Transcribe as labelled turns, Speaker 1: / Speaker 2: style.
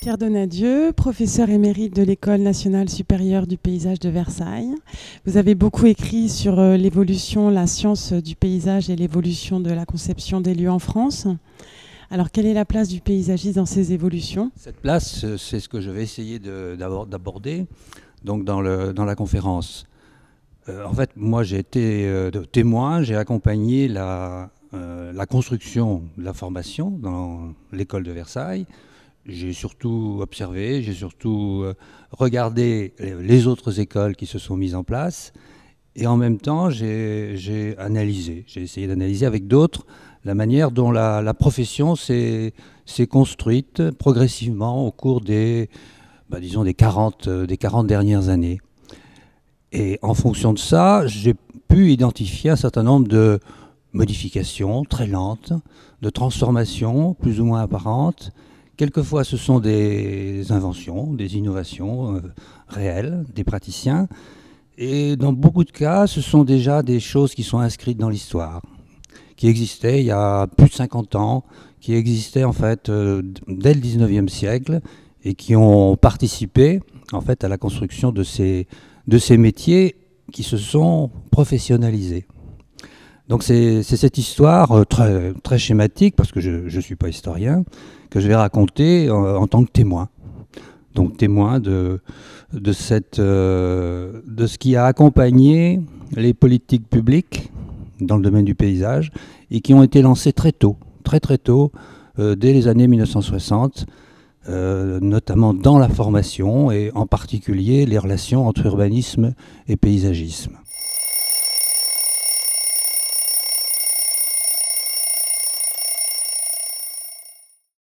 Speaker 1: Pierre Donadieu, professeur émérite de l'École nationale supérieure du paysage de Versailles. Vous avez beaucoup écrit sur euh, l'évolution, la science euh, du paysage et l'évolution de la conception des lieux en France. Alors, quelle est la place du paysagiste dans ces évolutions
Speaker 2: Cette place, euh, c'est ce que je vais essayer d'aborder donc dans, la conférence. en fait, moi, j'ai été témoin, j'ai accompagné la construction de la formation dans l'école de Versailles j'ai surtout observé, j'ai surtout euh, regardé les autres écoles qui se sont mises en place. Et en même temps, j'ai analysé, j'ai essayé d'analyser avec d'autres la manière dont la, profession s'est construite progressivement au cours des, bah, disons des, euh, des 40 dernières années. Et en fonction de ça, j'ai pu identifier un certain nombre de modifications très lentes, de transformations plus ou moins apparentes, Quelquefois, ce sont des inventions, des innovations euh, réelles des praticiens. Et dans beaucoup de cas, ce sont déjà des choses qui sont inscrites dans l'histoire, qui existaient il y a plus de 50 ans, qui existaient en fait euh, dès le 19e siècle et qui ont participé en fait à la construction de ces, de ces métiers qui se sont professionnalisés. Donc c'est cette histoire euh, très, très schématique, parce que je ne suis pas historien, que je vais raconter euh, en, tant que témoin. Donc témoin euh, de, ce qui a accompagné les politiques publiques dans le domaine du paysage et qui ont été lancées très tôt, très très tôt, dès les années 1960, notamment dans la formation et en particulier les relations entre urbanisme et paysagisme.